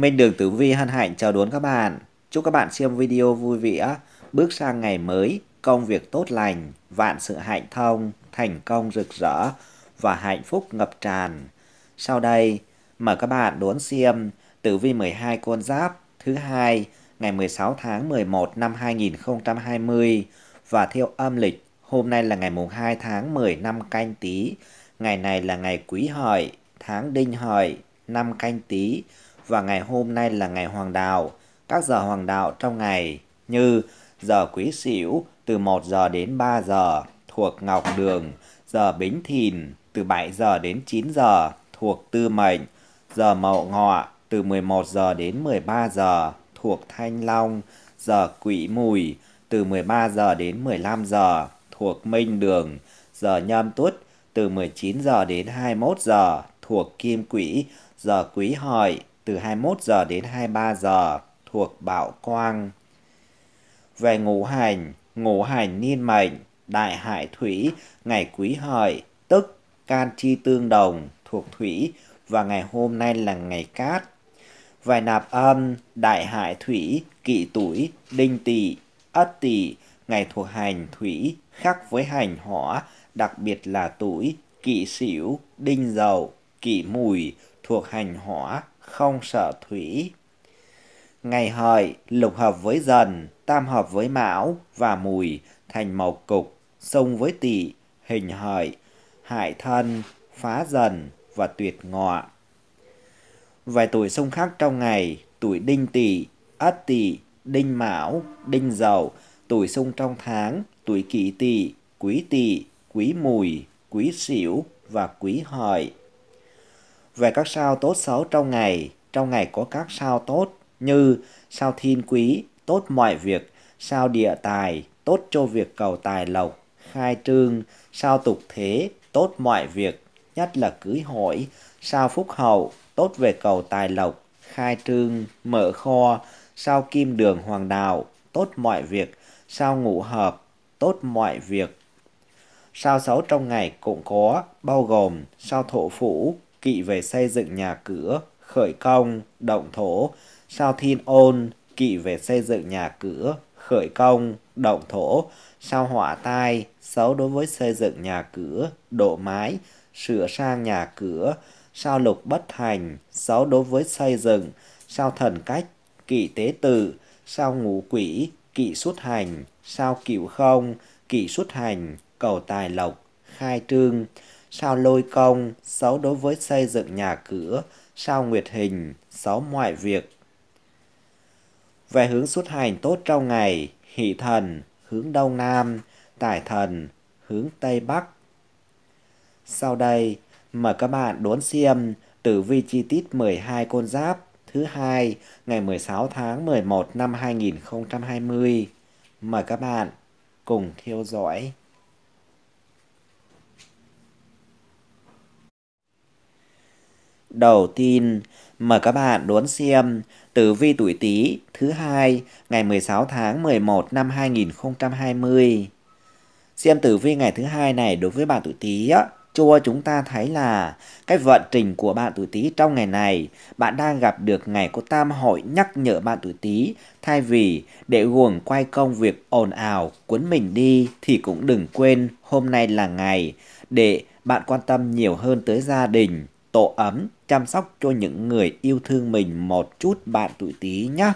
Minh Đường Tử Vi hân hạnh chào đón các bạn. Chúc các bạn xem video vui vẻ, bước sang ngày mới, công việc tốt lành, vạn sự hạnh thông, thành công rực rỡ và hạnh phúc ngập tràn. Sau đây, mời các bạn đón xem Tử Vi 12 con giáp thứ hai ngày 16 tháng 11 năm 2020 và theo âm lịch hôm nay là ngày mùng 2 tháng 10 năm canh tí, ngày này là ngày quý hợi, tháng đinh hợi, năm canh tí và ngày hôm nay là ngày hoàng đạo. Các giờ hoàng đạo trong ngày như giờ quý sửu từ 1 giờ đến 3 giờ thuộc Ngọc Đường, giờ Bính Thìn từ 7 giờ đến 9 giờ thuộc Tư Mệnh, giờ Mậu Ngọ từ 11 giờ đến 13 giờ thuộc Thanh Long, giờ Quỷ Mùi từ 13 giờ đến 15 giờ thuộc Minh Đường, giờ Nhâm Tuất từ 19 giờ đến 21 giờ thuộc Kim Quỷ, giờ Quý Hợi từ 21 giờ đến 23 giờ thuộc bảo quang. Về ngũ hành, ngũ hành niên mệnh, đại hải thủy, ngày quý hợi, tức can chi tương đồng thuộc thủy và ngày hôm nay là ngày cát. Về nạp âm, đại hải thủy, kỵ tuổi, đinh tỵ, ất tỵ, ngày thuộc hành thủy khác với hành hỏa, đặc biệt là tuổi, kỵ sửu, đinh Dầu, kỵ mùi thuộc hành hỏa không sợ thủy. Ngày hợi, lục hợp với dần, tam hợp với mão và mùi thành màu cục, xông với tỵ hình hợi, hại thân, phá dần và tuyệt ngọ. Vài tuổi xung khác trong ngày, tuổi đinh tỵ, ất tỵ, đinh mão, đinh dậu, tuổi xung trong tháng, tuổi kỷ tỵ, quý tỵ, quý mùi, quý sửu và quý hợi về các sao tốt xấu trong ngày. Trong ngày có các sao tốt như sao thiên quý, tốt mọi việc, sao địa tài, tốt cho việc cầu tài lộc, khai trương, sao tục thế, tốt mọi việc, nhất là cưới hỏi, sao phúc hậu, tốt về cầu tài lộc, khai trương, mở kho, sao kim đường hoàng đạo, tốt mọi việc, sao ngũ hợp, tốt mọi việc. Sao xấu trong ngày cũng có, bao gồm sao thổ phủ, kỵ về xây dựng nhà cửa, khởi công, động thổ, sao thiên ôn, kỵ về xây dựng nhà cửa, khởi công, động thổ, sao hỏa tai, xấu đối với xây dựng nhà cửa, độ mái, sửa sang nhà cửa, sao lục bất thành, xấu đối với xây dựng, sao thần cách, kỵ tế tự, sao ngũ quỷ, kỵ xuất hành, sao cửu không, kỵ xuất hành, cầu tài lộc, khai trương, sao lôi công, xấu đối với xây dựng nhà cửa, sao nguyệt hình, xấu mọi việc. Về hướng xuất hành tốt trong ngày, hỷ thần, hướng đông nam, tải thần, hướng tây bắc. Sau đây, mời các bạn đốn xem tử vi chi tiết 12 con giáp thứ hai ngày 16 tháng 11 năm 2020. Mời các bạn cùng theo dõi. đầu tiên. Mời các bạn đón xem Tử vi tuổi Tý thứ hai ngày 16 tháng 11 năm 2020. Xem tử vi ngày thứ hai này đối với bạn tuổi Tý á, cho chúng ta thấy là cái vận trình của bạn tuổi Tý trong ngày này, bạn đang gặp được ngày có tam hội nhắc nhở bạn tuổi Tý thay vì để guồng quay công việc ồn ào cuốn mình đi thì cũng đừng quên hôm nay là ngày để bạn quan tâm nhiều hơn tới gia đình tổ ấm, chăm sóc cho những người yêu thương mình một chút bạn tuổi Tý nhé.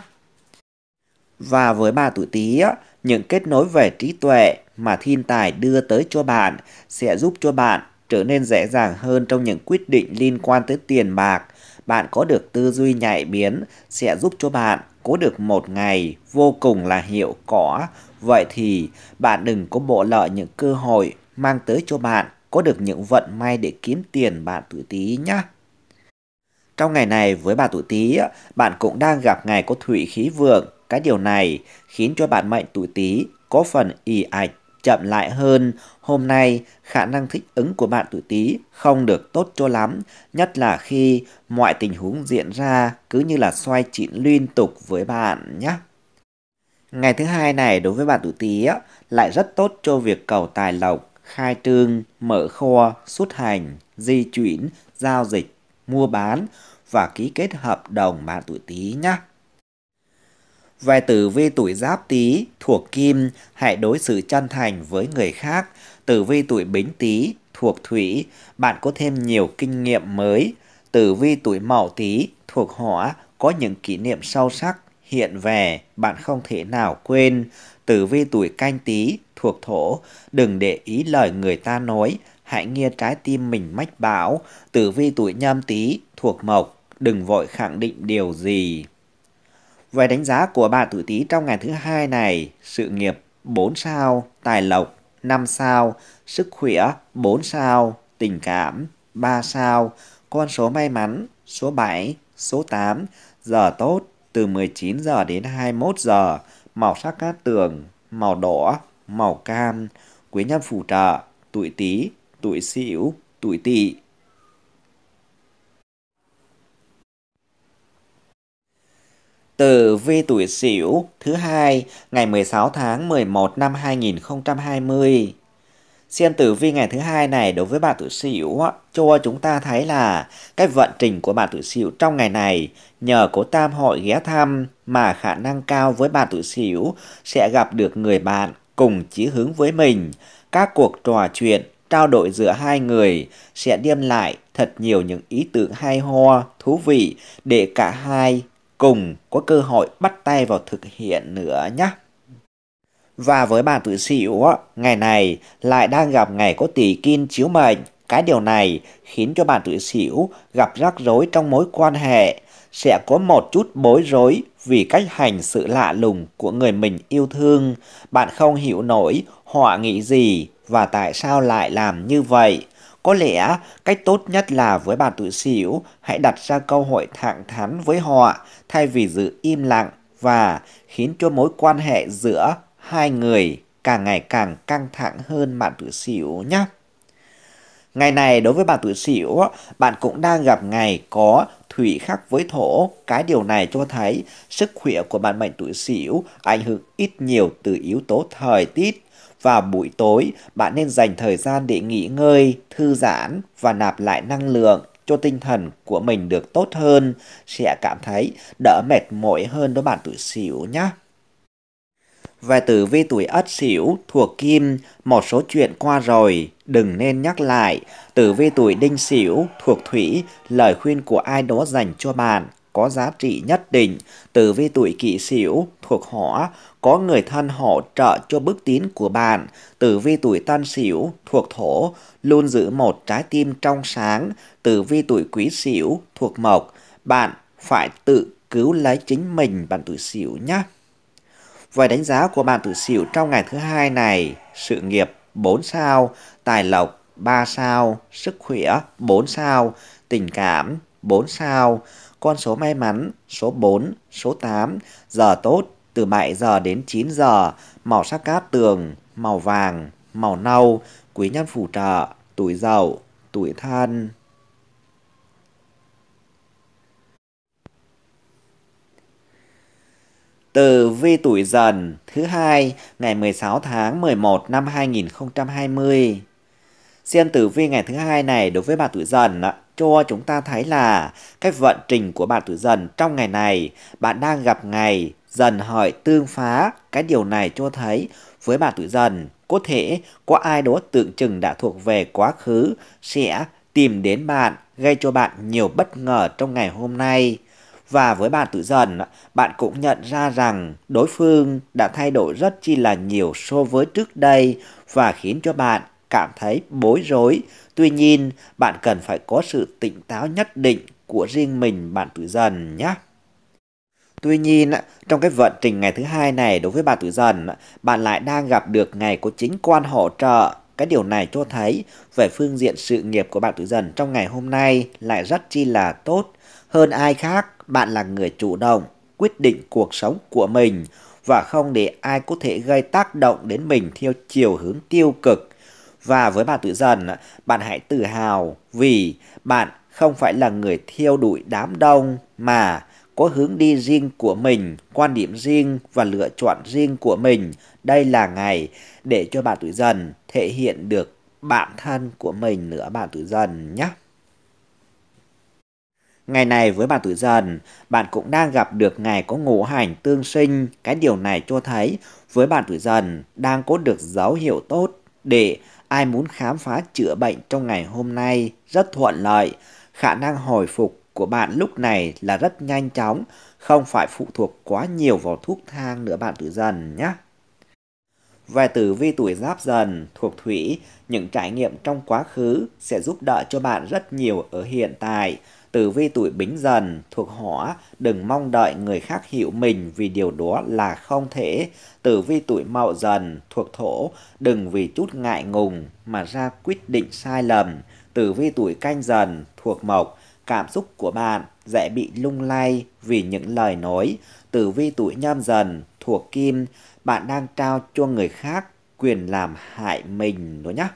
Và với bà tuổi Tý, những kết nối về trí tuệ mà thiên tài đưa tới cho bạn sẽ giúp cho bạn trở nên dễ dàng hơn trong những quyết định liên quan tới tiền bạc. Bạn có được tư duy nhạy biến sẽ giúp cho bạn có được một ngày vô cùng là hiệu quả. Vậy thì bạn đừng có bỏ lỡ những cơ hội mang tới cho bạn có được những vận may để kiếm tiền bạn tuổi Tý nhé. Trong ngày này với bà tuổi Tý, bạn cũng đang gặp ngày có thủy khí vượng. Cái điều này khiến cho bạn mệnh tuổi Tý có phần ì ạch chậm lại hơn. Hôm nay, khả năng thích ứng của bạn tuổi Tý không được tốt cho lắm, nhất là khi mọi tình huống diễn ra cứ như là xoay chín liên tục với bạn nhé. Ngày thứ hai này đối với bạn tuổi Tý lại rất tốt cho việc cầu tài lộc khai trương, mở kho, xuất hành, di chuyển, giao dịch, mua bán và ký kết hợp đồng bạn tuổi Tý nhé. Về tử vi tuổi Giáp Tý thuộc Kim, hãy đối xử chân thành với người khác. Tử vi tuổi Bính Tý thuộc Thủy, bạn có thêm nhiều kinh nghiệm mới. Tử vi tuổi Mậu Tý thuộc Hỏa, có những kỷ niệm sâu sắc hiện về, bạn không thể nào quên. Tử vi tuổi Canh Tý thuộc thổ, đừng để ý lời người ta nói, hãy nghe trái tim mình mách bảo, tử vi tuổi nhâm tý thuộc mộc, đừng vội khẳng định điều gì. Về đánh giá của bạn tuổi tý trong ngày thứ hai này, sự nghiệp 4 sao, tài lộc 5 sao, sức khỏe 4 sao, tình cảm 3 sao, con số may mắn số 7, số 8, giờ tốt từ 19 giờ đến 21 giờ, màu sắc cát tường, màu đỏ, màu cam, quý nhân phủ trợ, tuổi tý, tuổi sửu, tuổi tỵ. Tử vi tuổi sửu thứ hai ngày 16 tháng 11 năm 2020. Xem tử vi ngày thứ hai này đối với bạn tuổi sửu cho chúng ta thấy là cái vận trình của bạn tuổi sửu trong ngày này nhờ có tam hội ghé thăm mà khả năng cao với bạn tuổi sửu sẽ gặp được người bạn cùng chí hướng với mình, các cuộc trò chuyện, trao đổi giữa hai người sẽ đem lại thật nhiều những ý tưởng hay ho, thú vị để cả hai cùng có cơ hội bắt tay vào thực hiện nữa nhé. Và với bạn tuổi xỉu, ngày này lại đang gặp ngày có tỷ kim chiếu mệnh. Cái điều này khiến cho bạn tuổi xỉu gặp rắc rối trong mối quan hệ sẽ có một chút bối rối vì cách hành sự lạ lùng của người mình yêu thương. Bạn không hiểu nổi họ nghĩ gì và tại sao lại làm như vậy. Có lẽ cách tốt nhất là với bạn tuổi xỉu, hãy đặt ra câu hỏi thẳng thắn với họ thay vì giữ im lặng và khiến cho mối quan hệ giữa hai người càng ngày càng căng thẳng hơn bạn tuổi xỉu nhé. Ngày này đối với bạn tuổi sửu, bạn cũng đang gặp ngày có thủy khắc với thổ. Cái điều này cho thấy sức khỏe của bạn mệnh tuổi sửu ảnh hưởng ít nhiều từ yếu tố thời tiết. và buổi tối, bạn nên dành thời gian để nghỉ ngơi, thư giãn và nạp lại năng lượng cho tinh thần của mình được tốt hơn, sẽ cảm thấy đỡ mệt mỏi hơn đối bạn tuổi sửu nhé. Về tử vi tuổi ất sửu thuộc kim, một số chuyện qua rồi, đừng nên nhắc lại. Tử vi tuổi đinh sửu thuộc thủy, lời khuyên của ai đó dành cho bạn có giá trị nhất định. Tử vi tuổi kỷ sửu thuộc hỏa, có người thân hỗ trợ cho bước tiến của bạn. Tử vi tuổi tân sửu thuộc thổ, luôn giữ một trái tim trong sáng. Tử vi tuổi quý sửu thuộc mộc, bạn phải tự cứu lấy chính mình bạn tuổi sửu nhé. Với đánh giá của bạn tử xỉu trong ngày thứ hai này, sự nghiệp 4 sao, tài lộc 3 sao, sức khỏe 4 sao, tình cảm 4 sao, con số may mắn số 4, số 8, giờ tốt từ 7 giờ đến 9 giờ, màu sắc cát tường, màu vàng, màu nâu, quý nhân phù trợ, tuổi giàu tuổi thân. Từ vi tuổi dần thứ hai ngày 16 tháng 11 năm 2020. Xem tử vi ngày thứ hai này đối với bạn tuổi dần cho chúng ta thấy là cái vận trình của bạn tuổi dần trong ngày này bạn đang gặp ngày dần hợi tương phá cái điều này cho thấy với bạn tuổi dần có thể có ai đó tượng trưng đã thuộc về quá khứ sẽ tìm đến bạn gây cho bạn nhiều bất ngờ trong ngày hôm nay và với bạn tử dần, bạn cũng nhận ra rằng đối phương đã thay đổi rất chi là nhiều so với trước đây và khiến cho bạn cảm thấy bối rối. Tuy nhiên, bạn cần phải có sự tỉnh táo nhất định của riêng mình bạn tử dần nhé. Tuy nhiên, trong cái vận trình ngày thứ hai này đối với bạn tử dần, bạn lại đang gặp được ngày của chính quan hỗ trợ. Cái điều này cho thấy về phương diện sự nghiệp của bạn tử dần trong ngày hôm nay lại rất chi là tốt hơn ai khác, bạn là người chủ động, quyết định cuộc sống của mình và không để ai có thể gây tác động đến mình theo chiều hướng tiêu cực. Và với bạn tuổi dần, bạn hãy tự hào vì bạn không phải là người theo đuổi đám đông mà có hướng đi riêng của mình, quan điểm riêng và lựa chọn riêng của mình. Đây là ngày để cho bạn tuổi dần thể hiện được bản thân của mình nữa bạn tuổi dần nhé. Ngày này với bạn tuổi dần, bạn cũng đang gặp được ngày có ngũ hành tương sinh. Cái điều này cho thấy với bạn tuổi dần đang có được dấu hiệu tốt để ai muốn khám phá chữa bệnh trong ngày hôm nay rất thuận lợi. Khả năng hồi phục của bạn lúc này là rất nhanh chóng, không phải phụ thuộc quá nhiều vào thuốc thang nữa bạn tuổi dần nhé. Về tử vi tuổi giáp dần thuộc thủy, những trải nghiệm trong quá khứ sẽ giúp đỡ cho bạn rất nhiều ở hiện tại. Tử vi tuổi bính dần thuộc hỏa, đừng mong đợi người khác hiểu mình vì điều đó là không thể. Tử vi tuổi mậu dần thuộc thổ, đừng vì chút ngại ngùng mà ra quyết định sai lầm. Tử vi tuổi canh dần thuộc mộc, cảm xúc của bạn dễ bị lung lay vì những lời nói. Tử vi tuổi nhâm dần thuộc kim, bạn đang trao cho người khác quyền làm hại mình nữa nhé.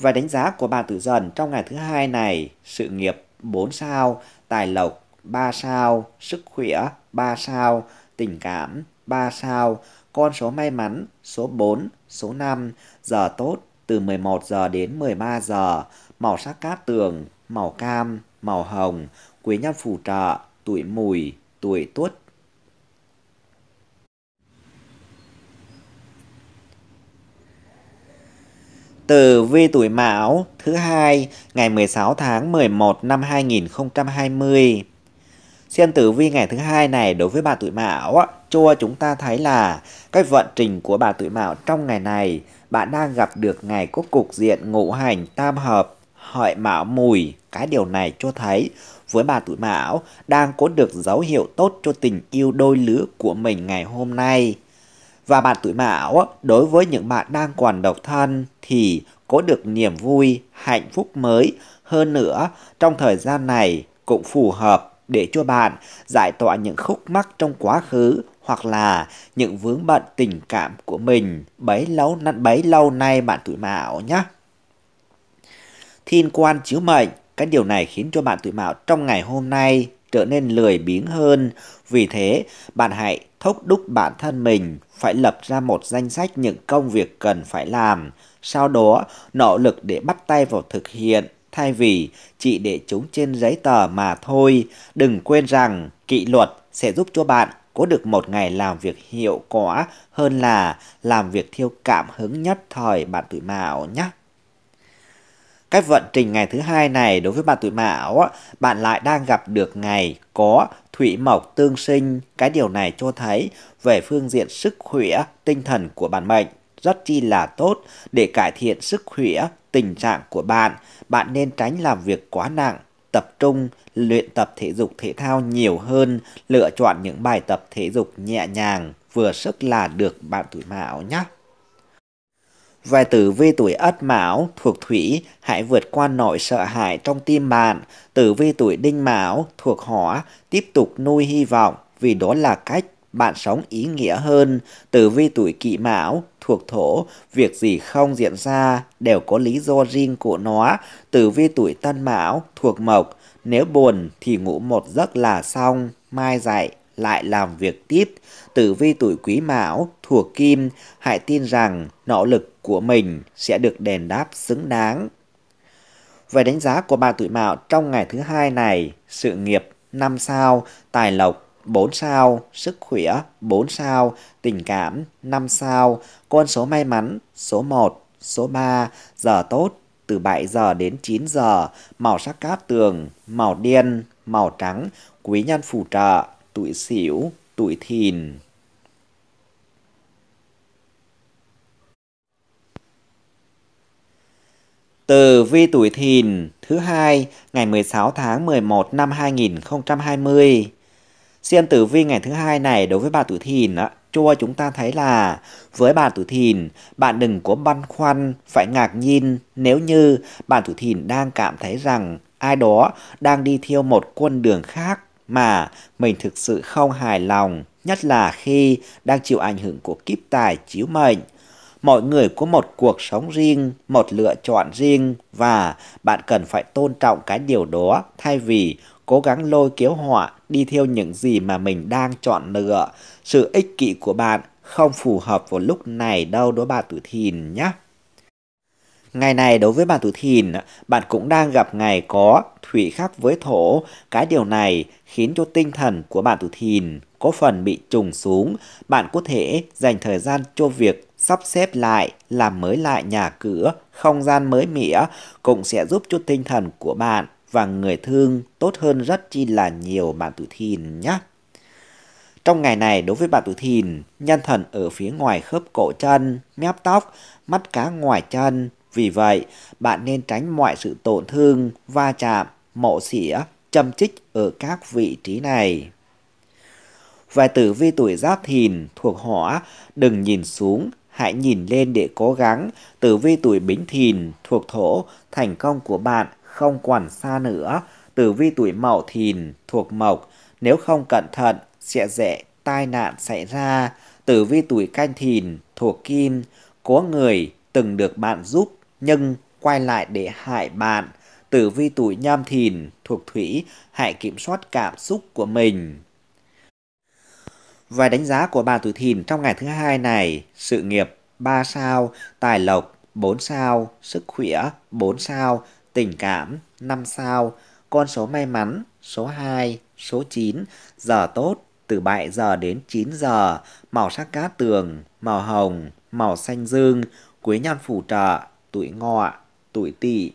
Và đánh giá của bạn tử dần trong ngày thứ hai này, sự nghiệp 4 sao, tài lộc 3 sao, sức khỏe 3 sao, tình cảm 3 sao, con số may mắn số 4, số 5, giờ tốt từ 11 giờ đến 13 giờ, màu sắc cát tường, màu cam, màu hồng, quý nhân phù trợ, tuổi mùi, tuổi tuất. Tử vi tuổi Mão thứ hai ngày 16 tháng 11 năm 2020. Xem tử vi ngày thứ hai này đối với bà tuổi Mão, cho chúng ta thấy là cái vận trình của bà tuổi Mão trong ngày này, bạn đang gặp được ngày có cục diện ngũ hành tam hợp, hợi Mão mùi. Cái điều này cho thấy với bà tuổi Mão đang có được dấu hiệu tốt cho tình yêu đôi lứa của mình ngày hôm nay. Và bạn tuổi mão, đối với những bạn đang còn độc thân thì có được niềm vui, hạnh phúc mới. Hơn nữa, trong thời gian này cũng phù hợp để cho bạn giải tỏa những khúc mắc trong quá khứ hoặc là những vướng bận tình cảm của mình bấy lâu bấy lâu nay bạn tuổi mão nhé. Thiên quan chiếu mệnh, cái điều này khiến cho bạn tuổi mão trong ngày hôm nay trở nên lười biếng hơn. Vì thế, bạn hãy thúc đúc bản thân mình phải lập ra một danh sách những công việc cần phải làm, sau đó nỗ lực để bắt tay vào thực hiện thay vì chỉ để chúng trên giấy tờ mà thôi. Đừng quên rằng kỷ luật sẽ giúp cho bạn có được một ngày làm việc hiệu quả hơn là làm việc thiêu cảm hứng nhất thời bạn tuổi mạo nhé. Cái vận trình ngày thứ hai này đối với bạn tuổi mão, bạn lại đang gặp được ngày có thủy mộc tương sinh. Cái điều này cho thấy về phương diện sức khỏe, tinh thần của bạn mệnh rất chi là tốt để cải thiện sức khỏe, tình trạng của bạn. Bạn nên tránh làm việc quá nặng, tập trung, luyện tập thể dục thể thao nhiều hơn, lựa chọn những bài tập thể dục nhẹ nhàng, vừa sức là được bạn tuổi mão nhé. Và tử vi tuổi Ất Mão thuộc Thủy, hãy vượt qua nỗi sợ hãi trong tim bạn. Tử vi tuổi Đinh Mão thuộc Hỏa, tiếp tục nuôi hy vọng vì đó là cách bạn sống ý nghĩa hơn. Tử vi tuổi Kỷ Mão thuộc Thổ, việc gì không diễn ra đều có lý do riêng của nó. Tử vi tuổi Tân Mão thuộc Mộc, nếu buồn thì ngủ một giấc là xong, mai dậy lại làm việc tiếp. Tử vi tuổi quý mão thuộc kim, hãy tin rằng nỗ lực của mình sẽ được đền đáp xứng đáng. Về đánh giá của bạn tuổi mão trong ngày thứ hai này, sự nghiệp 5 sao, tài lộc 4 sao, sức khỏe 4 sao, tình cảm 5 sao, con số may mắn số 1, số 3, giờ tốt từ 7 giờ đến 9 giờ, màu sắc cát tường, màu đen, màu trắng, quý nhân phù trợ tuổi xỉu, tuổi thìn. Từ vi tuổi thìn thứ hai ngày 16 tháng 11 năm 2020. Xem tử vi ngày thứ hai này đối với bà tuổi thìn á, cho chúng ta thấy là với bà tuổi thìn, bạn đừng có băn khoăn, phải ngạc nhiên nếu như bà tuổi thìn đang cảm thấy rằng ai đó đang đi theo một con đường khác mà mình thực sự không hài lòng, nhất là khi đang chịu ảnh hưởng của kiếp tài chiếu mệnh. Mọi người có một cuộc sống riêng, một lựa chọn riêng và bạn cần phải tôn trọng cái điều đó thay vì cố gắng lôi kéo họ đi theo những gì mà mình đang chọn lựa. Sự ích kỷ của bạn không phù hợp vào lúc này đâu đó bà tử thìn nhé. Ngày này đối với bạn tuổi thìn, bạn cũng đang gặp ngày có thủy khắc với thổ. Cái điều này khiến cho tinh thần của bạn tuổi thìn có phần bị trùng xuống. Bạn có thể dành thời gian cho việc sắp xếp lại, làm mới lại nhà cửa, không gian mới mẻ cũng sẽ giúp cho tinh thần của bạn và người thương tốt hơn rất chi là nhiều bạn tuổi thìn nhé. Trong ngày này đối với bạn tuổi thìn, nhân thần ở phía ngoài khớp cổ chân, mép tóc, mắt cá ngoài chân vì vậy, bạn nên tránh mọi sự tổn thương, va chạm, mổ xỉa, châm chích ở các vị trí này. và tử vi tuổi giáp thìn thuộc hỏa, đừng nhìn xuống, hãy nhìn lên để cố gắng. Tử vi tuổi bính thìn thuộc thổ, thành công của bạn không quản xa nữa. Tử vi tuổi mậu thìn thuộc mộc, nếu không cẩn thận sẽ dễ tai nạn xảy ra. Tử vi tuổi canh thìn thuộc kim, có người từng được bạn giúp nhưng quay lại để hại bạn. Tử vi tuổi nhâm thìn thuộc thủy, hãy kiểm soát cảm xúc của mình. Vài đánh giá của bà tuổi thìn trong ngày thứ hai này, sự nghiệp 3 sao, tài lộc 4 sao, sức khỏe 4 sao, tình cảm 5 sao, con số may mắn số 2, số 9, giờ tốt từ 7 giờ đến 9 giờ, màu sắc cát tường, màu hồng, màu xanh dương, quế nhân phù trợ, tuổi ngọ, tuổi tỵ.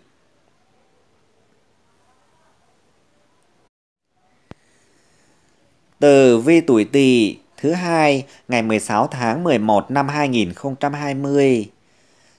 Từ vi tuổi tỵ thứ hai ngày 16 tháng 11 năm 2020.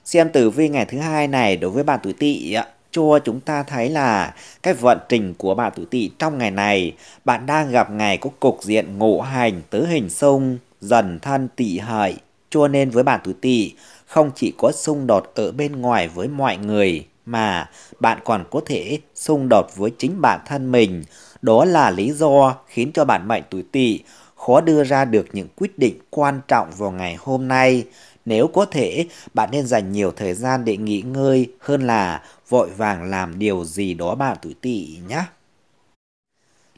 Xem tử vi ngày thứ hai này đối với bạn tuổi tỵ cho chúng ta thấy là cái vận trình của bạn tuổi tỵ trong ngày này, bạn đang gặp ngày có cục diện ngộ hành tứ hình xung dần thân tỵ hợi. Cho nên với bạn tuổi tỵ, không chỉ có xung đột ở bên ngoài với mọi người mà bạn còn có thể xung đột với chính bản thân mình. Đó là lý do khiến cho bản mệnh tuổi Tỵ khó đưa ra được những quyết định quan trọng vào ngày hôm nay. Nếu có thể, bạn nên dành nhiều thời gian để nghỉ ngơi hơn là vội vàng làm điều gì đó bạn tuổi Tỵ nhé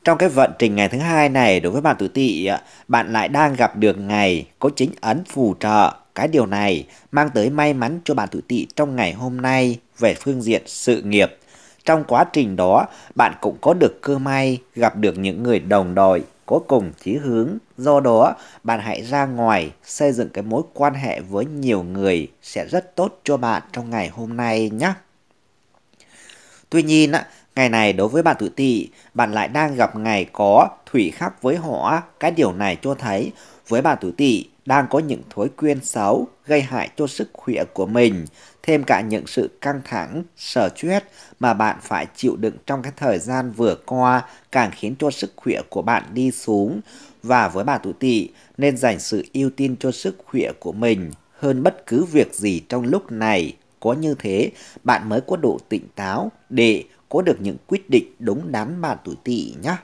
trong cái vận trình ngày thứ hai này đối với bạn tuổi tỵ bạn lại đang gặp được ngày có chính ấn phù trợ cái điều này mang tới may mắn cho bạn tuổi tỵ trong ngày hôm nay về phương diện sự nghiệp. Trong quá trình đó, bạn cũng có được cơ may gặp được những người đồng đội có cùng chí hướng. Do đó, bạn hãy ra ngoài xây dựng cái mối quan hệ với nhiều người sẽ rất tốt cho bạn trong ngày hôm nay nhé. Tuy nhiên, ngày này đối với bạn tuổi tỵ bạn lại đang gặp ngày có thủy khắc với họ. Cái điều này cho thấy với bạn tuổi tỵ đang có những thói quen xấu gây hại cho sức khỏe của mình, thêm cả những sự căng thẳng, sở stress mà bạn phải chịu đựng trong cái thời gian vừa qua càng khiến cho sức khỏe của bạn đi xuống. Và với bà tuổi tỵ nên dành sự ưu tiên cho sức khỏe của mình hơn bất cứ việc gì trong lúc này. Có như thế, bạn mới có độ tỉnh táo để có được những quyết định đúng đắn bà tuổi tỵ nhé.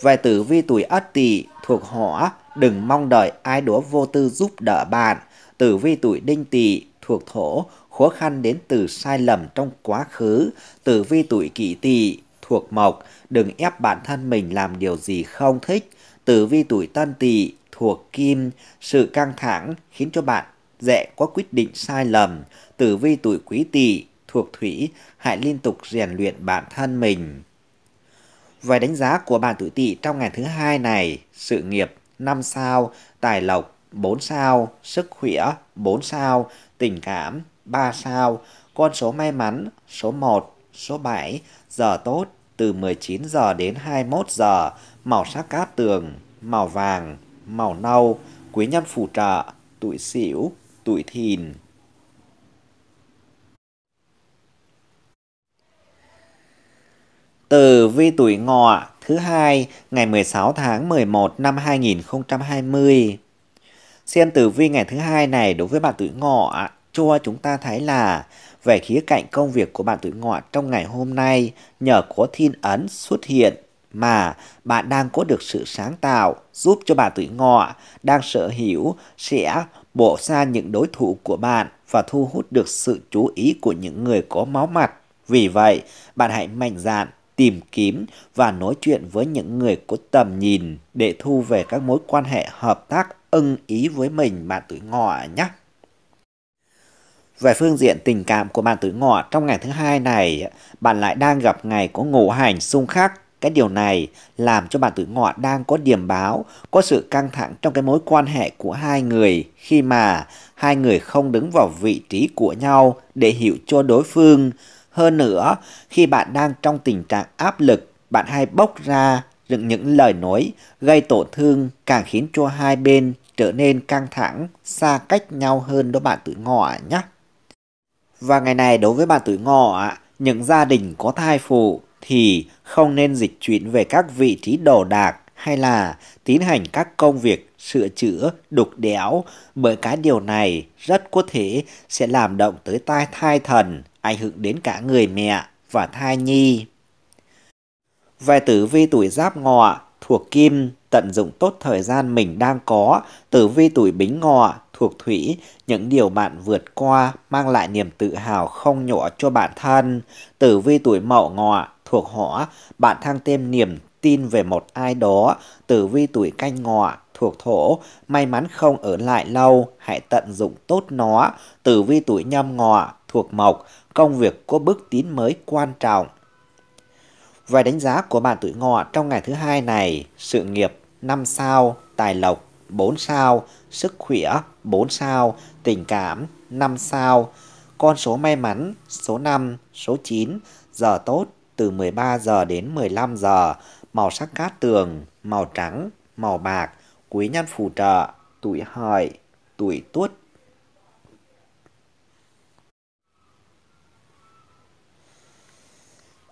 Về tử vi tuổi Ất Tỵ thuộc Hỏa, đừng mong đợi ai đó vô tư giúp đỡ bạn. Tử vi tuổi Đinh Tỵ thuộc Thổ, khó khăn đến từ sai lầm trong quá khứ. Tử vi tuổi Kỷ Tỵ thuộc Mộc, đừng ép bản thân mình làm điều gì không thích. Tử vi tuổi Tân Tỵ thuộc Kim, sự căng thẳng khiến cho bạn dễ có quyết định sai lầm. Tử vi tuổi Quý Tỵ thuộc Thủy, hãy liên tục rèn luyện bản thân mình. Về đánh giá của bạn tuổi tỵ trong ngày thứ hai này, sự nghiệp 5 sao, tài lộc 4 sao, sức khỏe 4 sao, tình cảm 3 sao, con số may mắn số 1, số 7, giờ tốt từ 19 giờ đến 21 giờ, màu sắc cát tường, màu vàng, màu nâu, quý nhân phù trợ, tuổi sửu tuổi thìn. Từ vi tuổi ngọ thứ hai ngày 16 tháng 11 năm 2020. Xem tử vi ngày thứ hai này đối với bạn tuổi ngọ cho chúng ta thấy là về khía cạnh công việc của bạn tuổi ngọ trong ngày hôm nay nhờ có thiên ấn xuất hiện mà bạn đang có được sự sáng tạo giúp cho bạn tuổi ngọ đang sở hữu sẽ bổ xa những đối thủ của bạn và thu hút được sự chú ý của những người có máu mặt. Vì vậy, bạn hãy mạnh dạn tìm kiếm và nói chuyện với những người có tầm nhìn để thu về các mối quan hệ hợp tác ưng ý với mình bạn tuổi ngọ nhé. Về phương diện tình cảm của bạn tuổi ngọ trong ngày thứ hai này, bạn lại đang gặp ngày có ngũ hành xung khắc. Cái điều này làm cho bạn tuổi ngọ đang có điểm báo, có sự căng thẳng trong cái mối quan hệ của hai người khi mà hai người không đứng vào vị trí của nhau để hiểu cho đối phương hơn nữa, khi bạn đang trong tình trạng áp lực, bạn hay bốc ra dựng những lời nói gây tổn thương càng khiến cho hai bên trở nên căng thẳng, xa cách nhau hơn đó bạn tuổi ngọ nhé. Và ngày này đối với bạn tuổi ngọ, những gia đình có thai phụ thì không nên dịch chuyển về các vị trí đồ đạc hay là tiến hành các công việc sửa chữa, đục đẽo bởi cái điều này rất có thể sẽ làm động tới tai thai thần ảnh hưởng đến cả người mẹ và thai nhi. Về tử vi tuổi giáp ngọ thuộc kim, tận dụng tốt thời gian mình đang có, tử vi tuổi bính ngọ thuộc thủy, những điều bạn vượt qua mang lại niềm tự hào không nhỏ cho bản thân. Tử vi tuổi mậu ngọ thuộc hỏa, bạn thăng thêm niềm tin về một ai đó. Tử vi tuổi canh ngọ thuộc thổ, may mắn không ở lại lâu, hãy tận dụng tốt nó. Tử vi tuổi nhâm ngọ thuộc mộc, công việc có bước tiến mới quan trọng. Vài đánh giá của bạn tuổi ngọ trong ngày thứ hai này, sự nghiệp 5 sao, tài lộc 4 sao, sức khỏe 4 sao, tình cảm 5 sao, con số may mắn số 5, số 9, giờ tốt từ 13 giờ đến 15 giờ, màu sắc cát tường, màu trắng, màu bạc, quý nhân phù trợ, tuổi hợi, tuổi tuất,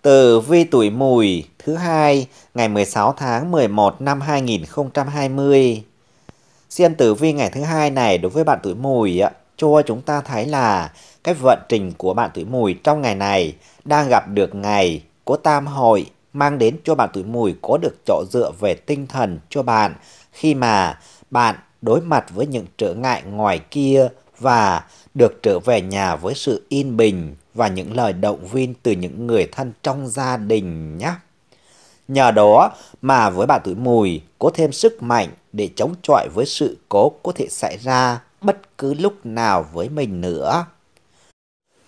Tử vi tuổi mùi thứ hai ngày 16 tháng 11 năm 2020. Xem tử vi ngày thứ hai này đối với bạn tuổi mùi ạ, cho chúng ta thấy là cái vận trình của bạn tuổi mùi trong ngày này đang gặp được ngày của tam hội mang đến cho bạn tuổi mùi có được chỗ dựa về tinh thần cho bạn khi mà bạn đối mặt với những trở ngại ngoài kia và được trở về nhà với sự yên bình và những lời động viên từ những người thân trong gia đình nhé. Nhờ đó mà với bà tuổi mùi có thêm sức mạnh để chống chọi với sự cố có thể xảy ra bất cứ lúc nào với mình nữa.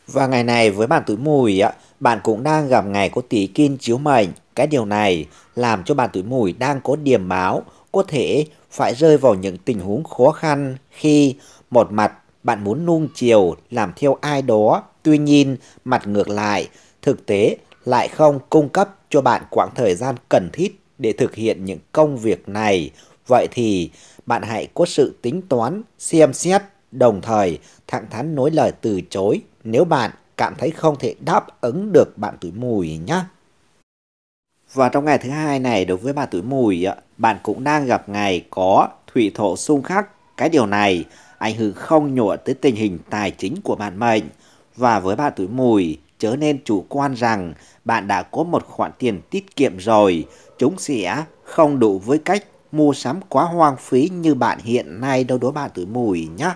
Và ngày này với bạn tuổi mùi, bạn cũng đang gặp ngày có tỷ kim chiếu mệnh. Cái điều này làm cho bạn tuổi mùi đang có điểm báo có thể phải rơi vào những tình huống khó khăn khi một mặt bạn muốn nuông chiều làm theo ai đó Tuy nhiên, mặt ngược lại, thực tế lại không cung cấp cho bạn quãng thời gian cần thiết để thực hiện những công việc này. Vậy thì bạn hãy có sự tính toán, xem xét, đồng thời thẳng thắn nói lời từ chối nếu bạn cảm thấy không thể đáp ứng được bạn tuổi mùi nhé. Và trong ngày thứ hai này đối với bạn tuổi mùi, bạn cũng đang gặp ngày có thủy thổ xung khắc. Cái điều này ảnh hưởng không nhỏ tới tình hình tài chính của bạn mệnh và với bạn tuổi mùi chớ nên chủ quan rằng bạn đã có một khoản tiền tiết kiệm rồi, chúng sẽ không đủ với cách mua sắm quá hoang phí như bạn hiện nay đâu đó bạn tuổi mùi nhé.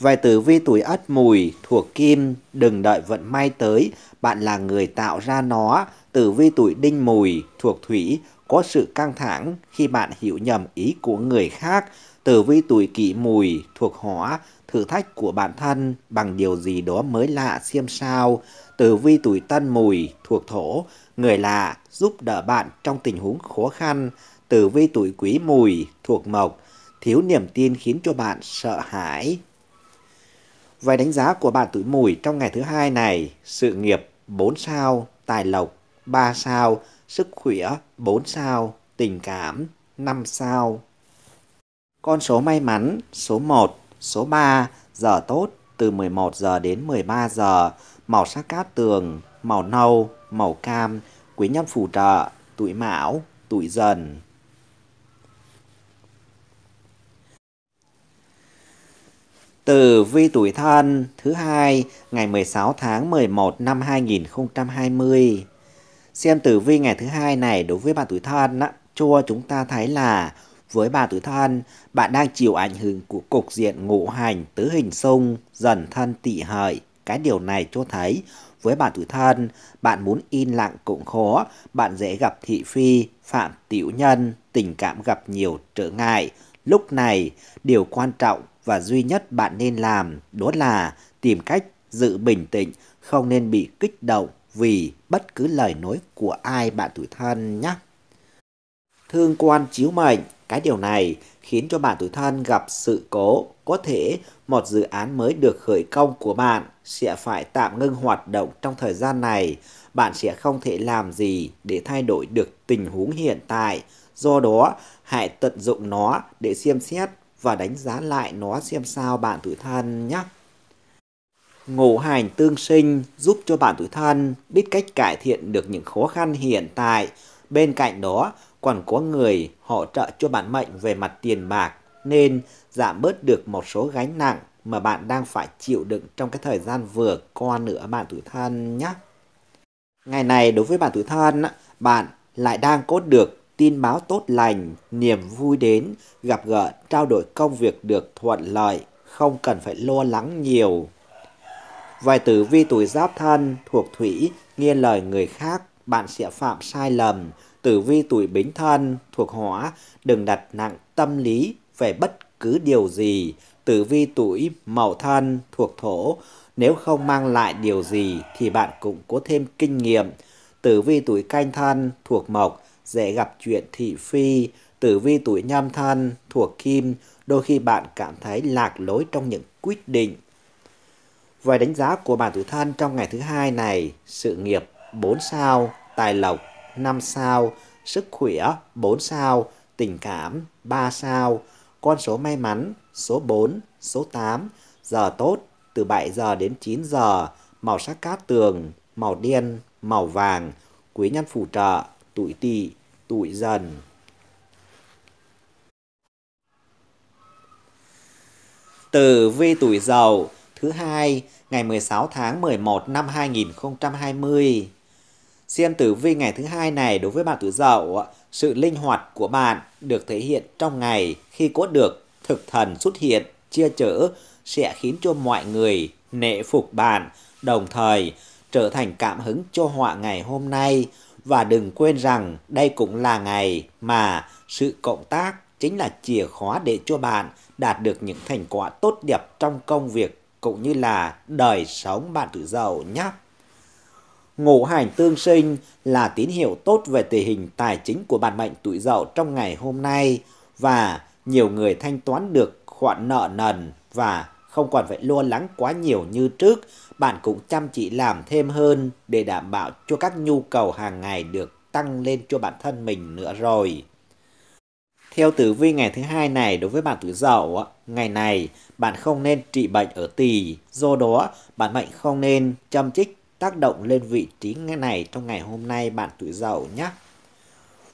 vài tử vi tuổi ất mùi thuộc kim, đừng đợi vận may tới, bạn là người tạo ra nó. Tử vi tuổi đinh mùi thuộc thủy, có sự căng thẳng khi bạn hiểu nhầm ý của người khác. Tử vi tuổi kỷ mùi thuộc hỏa, thử thách của bản thân bằng điều gì đó mới lạ xiêm sao, từ vi tuổi tân mùi, thuộc thổ, người lạ giúp đỡ bạn trong tình huống khó khăn, từ vi tuổi quý mùi, thuộc mộc, thiếu niềm tin khiến cho bạn sợ hãi. Vài đánh giá của bạn tuổi mùi trong ngày thứ hai này, sự nghiệp 4 sao, tài lộc 3 sao, sức khỏe 4 sao, tình cảm 5 sao. Con số may mắn số 1 Số 3, giờ tốt từ 11 giờ đến 13 giờ, màu sắc cát tường, màu nâu, màu cam, quý nhân phù trợ, tuổi mão, tuổi dần. từ vi tuổi thân thứ hai ngày 16 tháng 11 năm 2020. Xem tử vi ngày thứ hai này đối với bạn tuổi thân á, cho chúng ta thấy là với bà tứ thân, bạn đang chịu ảnh hưởng của cục diện ngũ hành tứ hình xung, dần thân tị hợi. Cái điều này cho thấy, với bạn tuổi thân, bạn muốn in lặng cũng khó, bạn dễ gặp thị phi, phạm tiểu nhân, tình cảm gặp nhiều trở ngại. Lúc này, điều quan trọng và duy nhất bạn nên làm đó là tìm cách giữ bình tĩnh, không nên bị kích động vì bất cứ lời nói của ai bạn tuổi thân nhé. Thương quan chiếu mệnh cái điều này khiến cho bạn tuổi thân gặp sự cố, có thể một dự án mới được khởi công của bạn sẽ phải tạm ngưng hoạt động trong thời gian này. Bạn sẽ không thể làm gì để thay đổi được tình huống hiện tại. Do đó, hãy tận dụng nó để xem xét và đánh giá lại nó xem sao bạn tuổi thân nhé. ngũ hành tương sinh giúp cho bạn tuổi thân biết cách cải thiện được những khó khăn hiện tại. Bên cạnh đó, còn có người hỗ trợ cho bạn mệnh về mặt tiền bạc nên giảm bớt được một số gánh nặng mà bạn đang phải chịu đựng trong cái thời gian vừa qua nữa bạn tuổi thân nhé. Ngày này đối với bạn tuổi thân, bạn lại đang có được tin báo tốt lành, niềm vui đến, gặp gỡ, trao đổi công việc được thuận lợi, không cần phải lo lắng nhiều. Vài tử vi tuổi giáp thân thuộc thủy, nghe lời người khác, bạn sẽ phạm sai lầm, tử vi tuổi bính thân thuộc hỏa đừng đặt nặng tâm lý về bất cứ điều gì. Tử vi tuổi mậu thân thuộc thổ nếu không mang lại điều gì thì bạn cũng có thêm kinh nghiệm. Tử vi tuổi canh thân thuộc mộc dễ gặp chuyện thị phi. Tử vi tuổi nhâm thân thuộc kim đôi khi bạn cảm thấy lạc lối trong những quyết định. vài đánh giá của bạn tuổi thân trong ngày thứ hai này, sự nghiệp 4 sao, tài lộc 5 sao, sức khỏe 4 sao, tình cảm 3 sao, con số may mắn số 4, số 8, giờ tốt từ 7 giờ đến 9 giờ, màu sắc cát tường, màu đen, màu vàng, quý nhân phù trợ, tuổi tỵ, tuổi dần. Từ vi tuổi dậu thứ hai ngày 16 tháng 11 năm 2020 Xem tử vi ngày thứ hai này đối với bạn tuổi dậu, sự linh hoạt của bạn được thể hiện trong ngày khi có được thực thần xuất hiện, chia chở sẽ khiến cho mọi người nệ phục bạn, đồng thời trở thành cảm hứng cho họa ngày hôm nay. Và đừng quên rằng đây cũng là ngày mà sự cộng tác chính là chìa khóa để cho bạn đạt được những thành quả tốt đẹp trong công việc cũng như là đời sống bạn tự giàu nhé ngũ hành tương sinh là tín hiệu tốt về tình hình tài chính của bản mệnh tuổi dậu trong ngày hôm nay và nhiều người thanh toán được khoản nợ nần và không còn phải lo lắng quá nhiều như trước. Bạn cũng chăm chỉ làm thêm hơn để đảm bảo cho các nhu cầu hàng ngày được tăng lên cho bản thân mình nữa rồi. Theo tử vi ngày thứ hai này đối với bạn tuổi dậu, ngày này bạn không nên trị bệnh ở tỳ, do đó bạn mệnh không nên chăm chích tác động lên vị trí này trong ngày hôm nay bạn tuổi dậu nhé.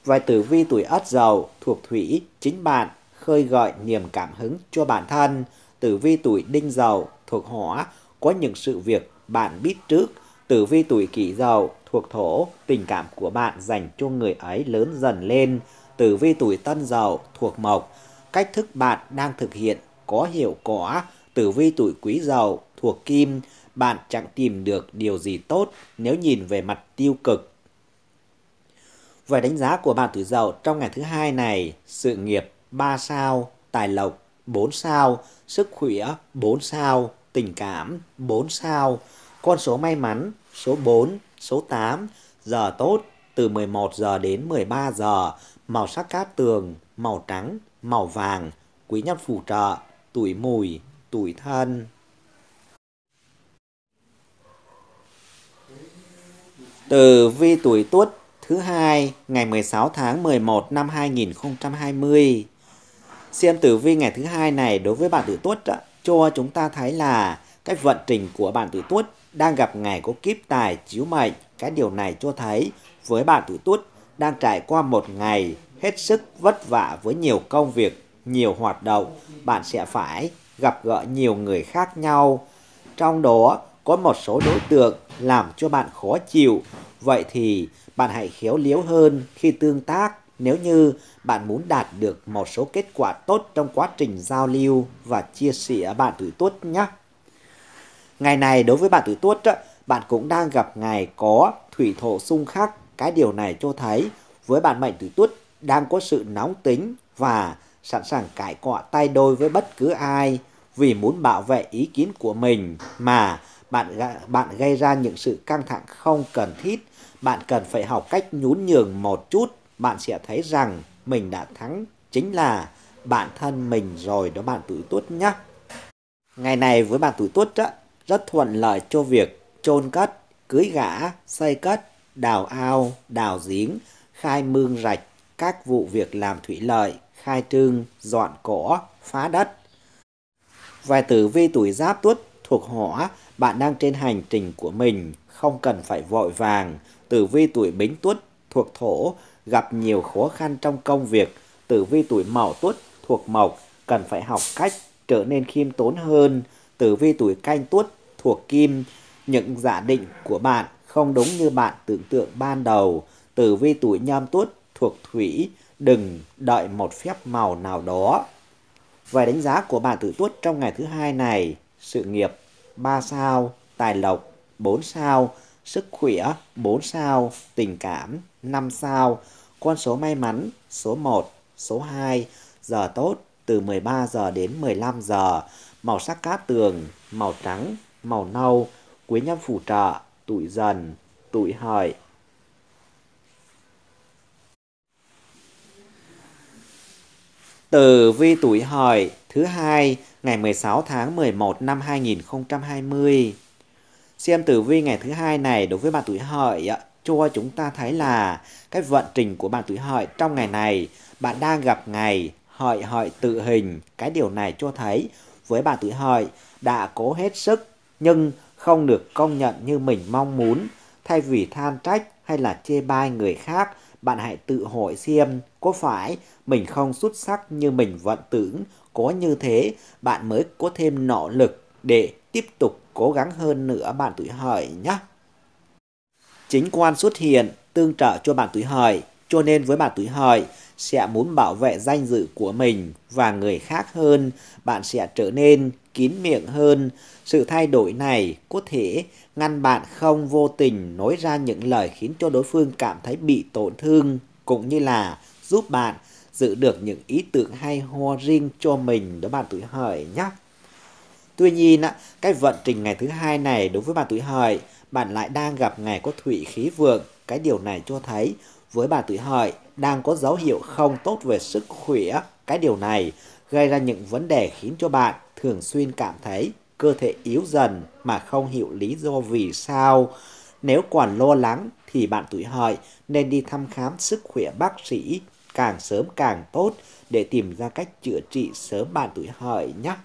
Vài tử vi tuổi ất dậu thuộc thủy, chính bạn khơi gọi niềm cảm hứng cho bản thân. Tử vi tuổi đinh dậu thuộc hỏa, có những sự việc bạn biết trước. Tử vi tuổi kỷ dậu thuộc thổ, tình cảm của bạn dành cho người ấy lớn dần lên. Tử vi tuổi tân dậu thuộc mộc, cách thức bạn đang thực hiện có hiệu quả. Tử vi tuổi quý dậu thuộc kim, bạn chẳng tìm được điều gì tốt nếu nhìn về mặt tiêu cực. Về đánh giá của bạn tuổi dậu trong ngày thứ hai này, sự nghiệp 3 sao, tài lộc 4 sao, sức khỏe 4 sao, tình cảm 4 sao, con số may mắn số 4, số 8, giờ tốt từ 11 giờ đến 13 giờ, màu sắc cát tường, màu trắng, màu vàng, quý nhân phù trợ, tuổi mùi, tuổi thân. Từ vi tuổi Tuất thứ hai ngày 16 tháng 11 năm 2020. Xem tử vi ngày thứ hai này đối với bạn tuổi Tuất cho chúng ta thấy là cái vận trình của bạn tuổi Tuất đang gặp ngày có kiếp tài chiếu mệnh. Cái điều này cho thấy với bạn tuổi Tuất đang trải qua một ngày hết sức vất vả với nhiều công việc, nhiều hoạt động, bạn sẽ phải gặp gỡ nhiều người khác nhau. Trong đó có một số đối tượng làm cho bạn khó chịu, vậy thì bạn hãy khéo léo hơn khi tương tác nếu như bạn muốn đạt được một số kết quả tốt trong quá trình giao lưu và chia sẻ bạn tuổi tốt nhé. Ngày này đối với bạn tuổi tốt bạn cũng đang gặp ngày có thủy thổ xung khắc. Cái điều này cho thấy với bạn mệnh tuổi tuất đang có sự nóng tính và sẵn sàng cãi cọ tay đôi với bất cứ ai vì muốn bảo vệ ý kiến của mình mà bạn bạn gây ra những sự căng thẳng không cần thiết bạn cần phải học cách nhún nhường một chút bạn sẽ thấy rằng mình đã thắng chính là bản thân mình rồi đó bạn tuổi tuất nhé ngày này với bạn tuổi tuất đó, rất thuận lợi cho việc chôn cất cưới gã xây cất đào ao đào giếng khai mương rạch các vụ việc làm thủy lợi khai trương dọn cỏ phá đất vài tử vi tuổi giáp tuất thuộc hỏa bạn đang trên hành trình của mình, không cần phải vội vàng. Tử vi tuổi Bính Tuất thuộc Thổ gặp nhiều khó khăn trong công việc. Tử vi tuổi Mậu Tuất thuộc Mộc cần phải học cách trở nên khiêm tốn hơn. Tử vi tuổi Canh Tuất thuộc Kim, những giả định của bạn không đúng như bạn tưởng tượng ban đầu. Tử vi tuổi Nhâm Tuất thuộc Thủy, đừng đợi một phép màu nào đó. Vài đánh giá của bạn tử tuất trong ngày thứ hai này, sự nghiệp 3 sao, tài lộc 4 sao, sức khỏe 4 sao, tình cảm 5 sao, con số may mắn số 1, số 2, giờ tốt từ 13 giờ đến 15 giờ, màu sắc cát tường, màu trắng, màu nâu, quý nhân phù trợ, tuổi dần, tuổi hợi. Từ vi tuổi hợi thứ hai ngày 16 tháng 11 năm 2020. Xem tử vi ngày thứ hai này đối với bạn tuổi hợi cho chúng ta thấy là cái vận trình của bạn tuổi hợi trong ngày này bạn đang gặp ngày hợi hợi tự hình. Cái điều này cho thấy với bạn tuổi hợi đã cố hết sức nhưng không được công nhận như mình mong muốn. Thay vì than trách hay là chê bai người khác, bạn hãy tự hỏi xem có phải mình không xuất sắc như mình vận tưởng có như thế, bạn mới có thêm nỗ lực để tiếp tục cố gắng hơn nữa bạn tuổi hợi nhé. Chính quan xuất hiện tương trợ cho bạn tuổi hợi, cho nên với bạn tuổi hợi sẽ muốn bảo vệ danh dự của mình và người khác hơn, bạn sẽ trở nên kín miệng hơn. Sự thay đổi này có thể ngăn bạn không vô tình nói ra những lời khiến cho đối phương cảm thấy bị tổn thương, cũng như là giúp bạn giữ được những ý tưởng hay ho riêng cho mình đối bạn tuổi hợi nhé. Tuy nhiên, cái vận trình ngày thứ hai này đối với bạn tuổi hợi, bạn lại đang gặp ngày có thủy khí vượng. Cái điều này cho thấy với bạn tuổi hợi đang có dấu hiệu không tốt về sức khỏe. Cái điều này gây ra những vấn đề khiến cho bạn thường xuyên cảm thấy cơ thể yếu dần mà không hiểu lý do vì sao. Nếu còn lo lắng thì bạn tuổi hợi nên đi thăm khám sức khỏe bác sĩ càng sớm càng tốt để tìm ra cách chữa trị sớm bạn tuổi hợi nhé.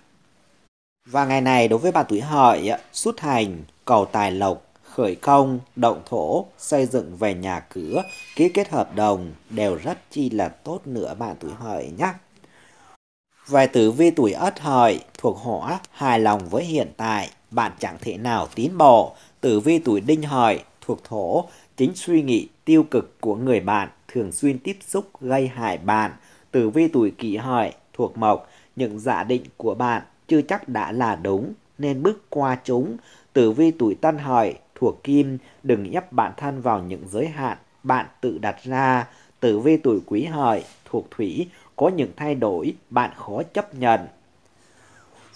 Và ngày này đối với bạn tuổi hợi, xuất hành, cầu tài lộc, khởi công, động thổ, xây dựng về nhà cửa, ký kết hợp đồng đều rất chi là tốt nữa bạn tuổi hợi nhé. Về tử vi tuổi ất hợi thuộc hỏa, hài lòng với hiện tại, bạn chẳng thể nào tiến bộ. Tử vi tuổi đinh hợi thuộc thổ, chính suy nghĩ tiêu cực của người bạn thường xuyên tiếp xúc gây hại bạn. Tử vi tuổi kỷ hợi thuộc mộc, những giả định của bạn chưa chắc đã là đúng nên bước qua chúng. Tử vi tuổi tân hợi thuộc kim, đừng ép bản thân vào những giới hạn bạn tự đặt ra. Tử vi tuổi quý hợi thuộc thủy, có những thay đổi bạn khó chấp nhận.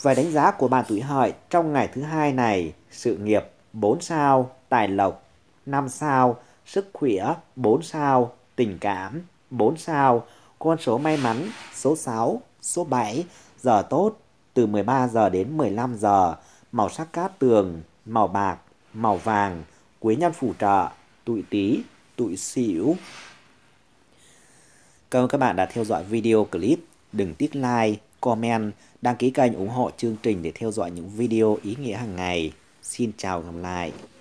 Về đánh giá của bạn tuổi hợi trong ngày thứ hai này, sự nghiệp 4 sao, tài lộc 5 sao, sức khỏe 4 sao, tình cảm, 4 sao, con số may mắn, số 6, số 7, giờ tốt, từ 13 giờ đến 15 giờ, màu sắc cát tường, màu bạc, màu vàng, quý nhân phù trợ, tụi tí, tụi xỉu. Cảm ơn các bạn đã theo dõi video clip. Đừng tiếc like, comment, đăng ký kênh ủng hộ chương trình để theo dõi những video ý nghĩa hàng ngày. Xin chào và gặp lại.